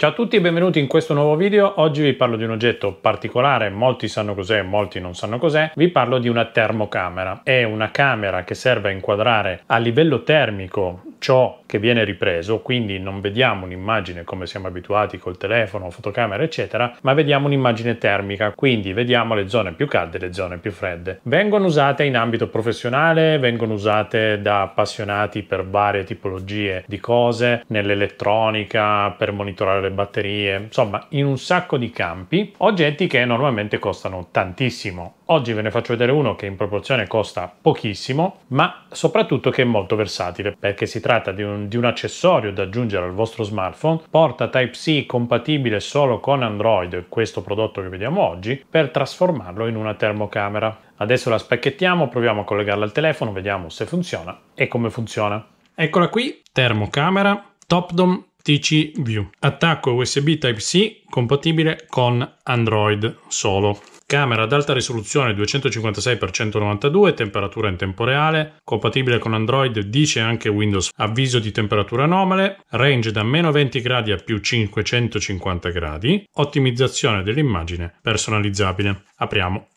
Ciao a tutti e benvenuti in questo nuovo video. Oggi vi parlo di un oggetto particolare, molti sanno cos'è, molti non sanno cos'è. Vi parlo di una termocamera. È una camera che serve a inquadrare a livello termico ciò che viene ripreso, quindi non vediamo un'immagine come siamo abituati col telefono, fotocamera, eccetera, ma vediamo un'immagine termica, quindi vediamo le zone più calde e le zone più fredde. Vengono usate in ambito professionale, vengono usate da appassionati per varie tipologie di cose, nell'elettronica, per monitorare le le batterie, insomma in un sacco di campi, oggetti che normalmente costano tantissimo. Oggi ve ne faccio vedere uno che in proporzione costa pochissimo, ma soprattutto che è molto versatile, perché si tratta di un, di un accessorio da aggiungere al vostro smartphone, porta Type-C compatibile solo con Android, questo prodotto che vediamo oggi, per trasformarlo in una termocamera. Adesso la spacchettiamo, proviamo a collegarla al telefono, vediamo se funziona e come funziona. Eccola qui, termocamera, top Topdom TC View. Attacco USB Type-C compatibile con Android solo. Camera ad alta risoluzione 256x192, temperatura in tempo reale, compatibile con Android, dice anche Windows, avviso di temperatura anomale, range da meno 20 gradi a più 550 gradi, ottimizzazione dell'immagine personalizzabile. Apriamo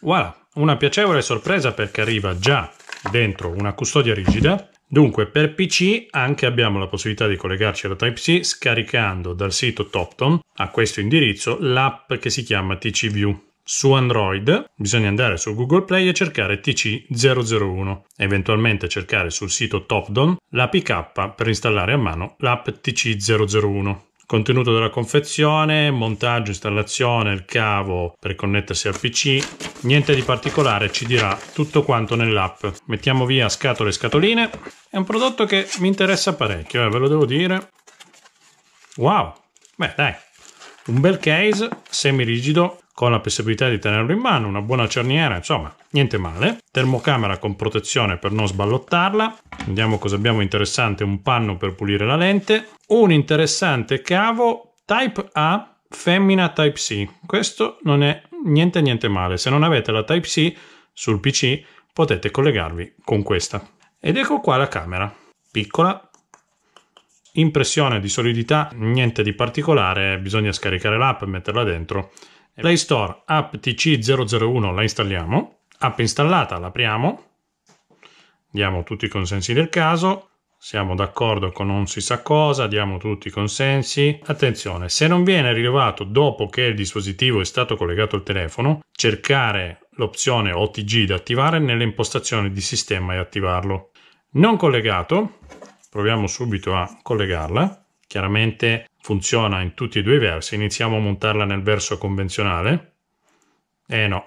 Voilà, una piacevole sorpresa perché arriva già dentro una custodia rigida. Dunque per PC anche abbiamo la possibilità di collegarci alla Type-C scaricando dal sito Topton a questo indirizzo l'app che si chiama TCView. Su Android bisogna andare su Google Play e cercare TC001, eventualmente cercare sul sito Topdon l'APK per installare a mano l'app TC001. Contenuto della confezione, montaggio, installazione, il cavo per connettersi al PC, niente di particolare, ci dirà tutto quanto nell'app. Mettiamo via scatole e scatoline, è un prodotto che mi interessa parecchio, eh, ve lo devo dire. Wow, beh dai, un bel case, semi rigido, con la possibilità di tenerlo in mano, una buona cerniera, insomma, niente male. Termocamera con protezione per non sballottarla. Vediamo cosa abbiamo interessante, un panno per pulire la lente, un interessante cavo Type A femmina Type C. Questo non è niente niente male. Se non avete la Type C sul PC, potete collegarvi con questa. Ed ecco qua la camera, piccola, impressione di solidità, niente di particolare, bisogna scaricare l'app e metterla dentro Play Store, app TC001, la installiamo. App installata, l'apriamo. Diamo tutti i consensi del caso. Siamo d'accordo con non si sa cosa, diamo tutti i consensi. Attenzione, se non viene rilevato dopo che il dispositivo è stato collegato al telefono, cercare l'opzione OTG da attivare nelle impostazioni di sistema e attivarlo. Non collegato, proviamo subito a collegarla. Chiaramente funziona in tutti e due i versi. Iniziamo a montarla nel verso convenzionale. E eh no,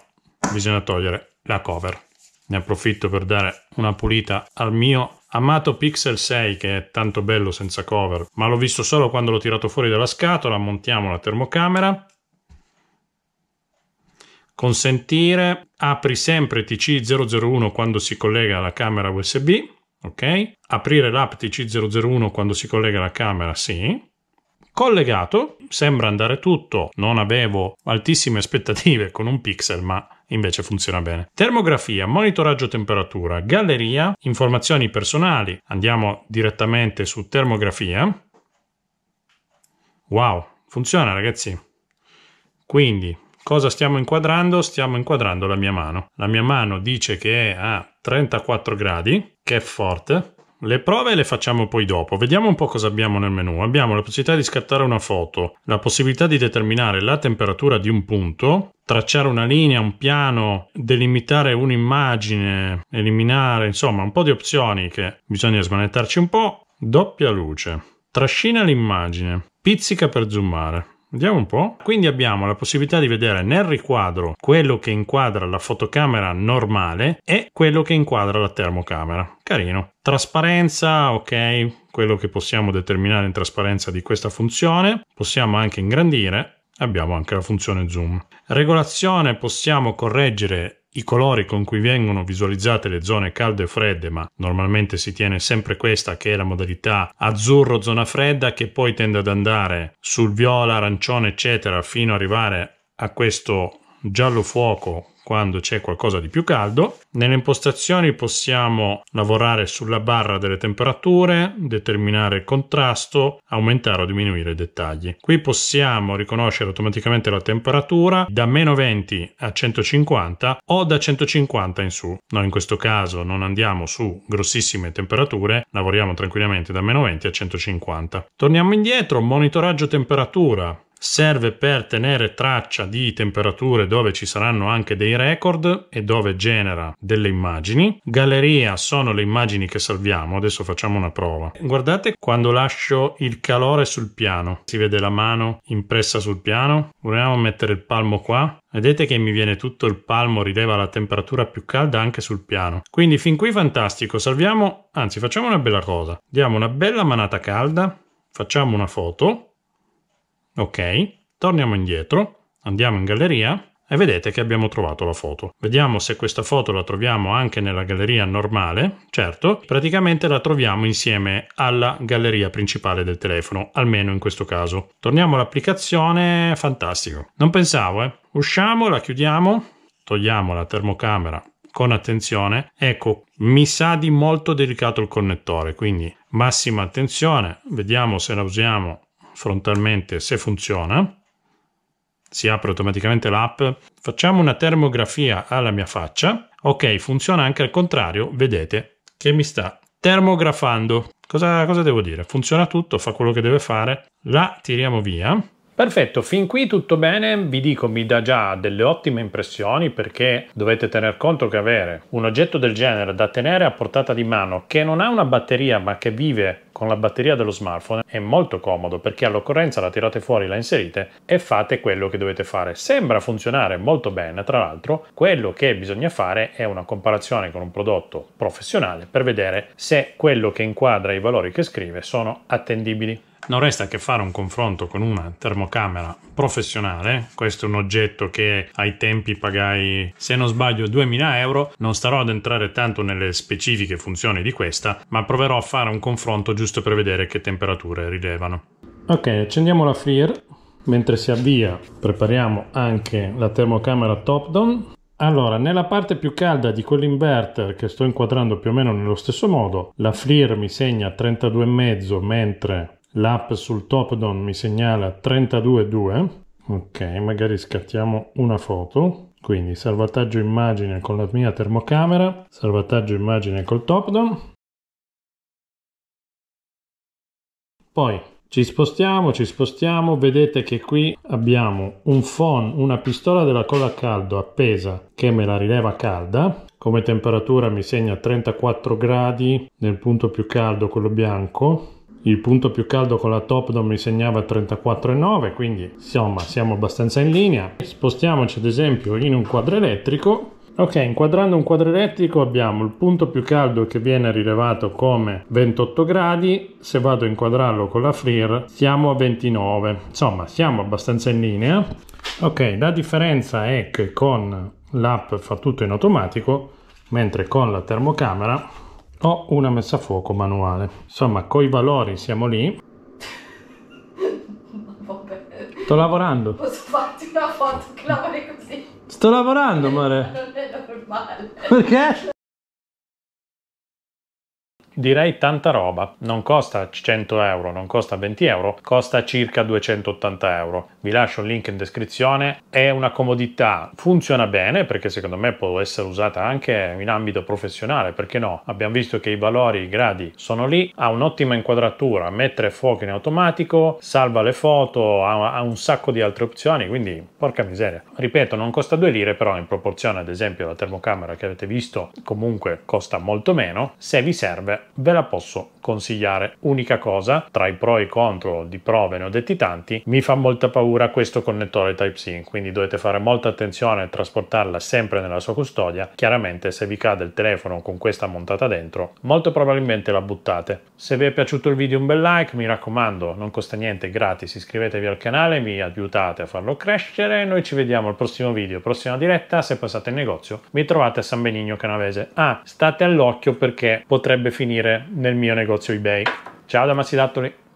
bisogna togliere la cover. Ne approfitto per dare una pulita al mio amato Pixel 6 che è tanto bello senza cover, ma l'ho visto solo quando l'ho tirato fuori dalla scatola. Montiamo la termocamera. Consentire, apri sempre TC001 quando si collega alla camera USB, ok? Aprire l'app TC001 quando si collega alla camera, sì collegato, sembra andare tutto, non avevo altissime aspettative con un pixel, ma invece funziona bene. Termografia, monitoraggio temperatura, galleria, informazioni personali. Andiamo direttamente su termografia. Wow, funziona ragazzi. Quindi, cosa stiamo inquadrando? Stiamo inquadrando la mia mano. La mia mano dice che è a 34 gradi, che è forte, le prove le facciamo poi dopo, vediamo un po' cosa abbiamo nel menu. Abbiamo la possibilità di scattare una foto, la possibilità di determinare la temperatura di un punto, tracciare una linea, un piano, delimitare un'immagine, eliminare, insomma, un po' di opzioni che bisogna smanettarci un po'. Doppia luce, trascina l'immagine, pizzica per zoomare. Vediamo un po'. Quindi abbiamo la possibilità di vedere nel riquadro quello che inquadra la fotocamera normale e quello che inquadra la termocamera. Carino. Trasparenza, ok, quello che possiamo determinare in trasparenza di questa funzione. Possiamo anche ingrandire. Abbiamo anche la funzione zoom. Regolazione, possiamo correggere i colori con cui vengono visualizzate le zone calde e fredde, ma normalmente si tiene sempre questa che è la modalità azzurro zona fredda che poi tende ad andare sul viola, arancione eccetera fino ad arrivare a questo giallo fuoco quando c'è qualcosa di più caldo. Nelle impostazioni possiamo lavorare sulla barra delle temperature, determinare il contrasto, aumentare o diminuire i dettagli. Qui possiamo riconoscere automaticamente la temperatura da meno 20 a 150 o da 150 in su. Noi in questo caso non andiamo su grossissime temperature, lavoriamo tranquillamente da meno 20 a 150. Torniamo indietro, monitoraggio temperatura serve per tenere traccia di temperature dove ci saranno anche dei record e dove genera delle immagini. Galleria sono le immagini che salviamo, adesso facciamo una prova. Guardate quando lascio il calore sul piano, si vede la mano impressa sul piano. Vogliamo mettere il palmo qua, Vedete che mi viene tutto il palmo, rileva la temperatura più calda anche sul piano. Quindi fin qui fantastico, salviamo, anzi facciamo una bella cosa. Diamo una bella manata calda, facciamo una foto Ok, torniamo indietro, andiamo in galleria e vedete che abbiamo trovato la foto. Vediamo se questa foto la troviamo anche nella galleria normale, certo, praticamente la troviamo insieme alla galleria principale del telefono, almeno in questo caso. Torniamo all'applicazione, fantastico. Non pensavo, eh. Usciamo, la chiudiamo, togliamo la termocamera con attenzione. Ecco, mi sa di molto delicato il connettore, quindi massima attenzione, vediamo se la usiamo frontalmente se funziona. Si apre automaticamente l'app. Facciamo una termografia alla mia faccia. Ok, funziona anche al contrario. Vedete che mi sta termografando. Cosa, cosa devo dire? Funziona tutto, fa quello che deve fare. La tiriamo via. Perfetto, fin qui tutto bene, vi dico mi dà già delle ottime impressioni perché dovete tener conto che avere un oggetto del genere da tenere a portata di mano che non ha una batteria ma che vive con la batteria dello smartphone è molto comodo perché all'occorrenza la tirate fuori, la inserite e fate quello che dovete fare. Sembra funzionare molto bene, tra l'altro quello che bisogna fare è una comparazione con un prodotto professionale per vedere se quello che inquadra i valori che scrive sono attendibili non resta che fare un confronto con una termocamera professionale. Questo è un oggetto che ai tempi pagai, se non sbaglio, 2000 euro. Non starò ad entrare tanto nelle specifiche funzioni di questa, ma proverò a fare un confronto giusto per vedere che temperature rilevano. Ok, accendiamo la FRIR. Mentre si avvia, prepariamo anche la termocamera top down. Allora, nella parte più calda di quell'inverter che sto inquadrando più o meno nello stesso modo, la FLIR mi segna 32,5 mentre L'app sul top down mi segnala 32.2. Ok, magari scattiamo una foto. Quindi salvataggio immagine con la mia termocamera, salvataggio immagine col top down. Poi ci spostiamo, ci spostiamo, vedete che qui abbiamo un phon, una pistola della colla a caldo appesa che me la rileva calda, come temperatura mi segna 34 gradi nel punto più caldo, quello bianco, il punto più caldo con la top down mi segnava 34,9 quindi insomma siamo abbastanza in linea spostiamoci ad esempio in un quadro elettrico Ok, inquadrando un quadro elettrico abbiamo il punto più caldo che viene rilevato come 28 gradi, se vado a inquadrarlo con la FLIR siamo a 29, insomma siamo abbastanza in linea. Ok, la differenza è che con l'app fa tutto in automatico, mentre con la termocamera ho una messa a fuoco manuale. Insomma, coi valori siamo lì. Vabbè. Sto lavorando. Posso farti una foto che lavori così? Sto lavorando, amore. Non è normale. Perché? direi tanta roba. Non costa 100 euro, non costa 20 euro, costa circa 280 euro. Vi lascio il link in descrizione. È una comodità, funziona bene perché secondo me può essere usata anche in ambito professionale, perché no? Abbiamo visto che i valori, i gradi sono lì, ha un'ottima inquadratura, mettere fuoco in automatico, salva le foto, ha un sacco di altre opzioni, quindi porca miseria. Ripeto, non costa 2 lire, però in proporzione ad esempio alla termocamera che avete visto comunque costa molto meno. Se vi serve ve la posso consigliare. Unica cosa, tra i pro e i contro di prove ne ho detti tanti, mi fa molta paura questo connettore Type-C, quindi dovete fare molta attenzione a trasportarla sempre nella sua custodia. Chiaramente se vi cade il telefono con questa montata dentro, molto probabilmente la buttate. Se vi è piaciuto il video un bel like, mi raccomando, non costa niente, gratis, iscrivetevi al canale, mi aiutate a farlo crescere, noi ci vediamo al prossimo video, prossima diretta, se passate in negozio mi trovate a San Benigno Canavese. Ah, state all'occhio perché potrebbe finire finire nel mio negozio eBay. Ciao da Massidattori!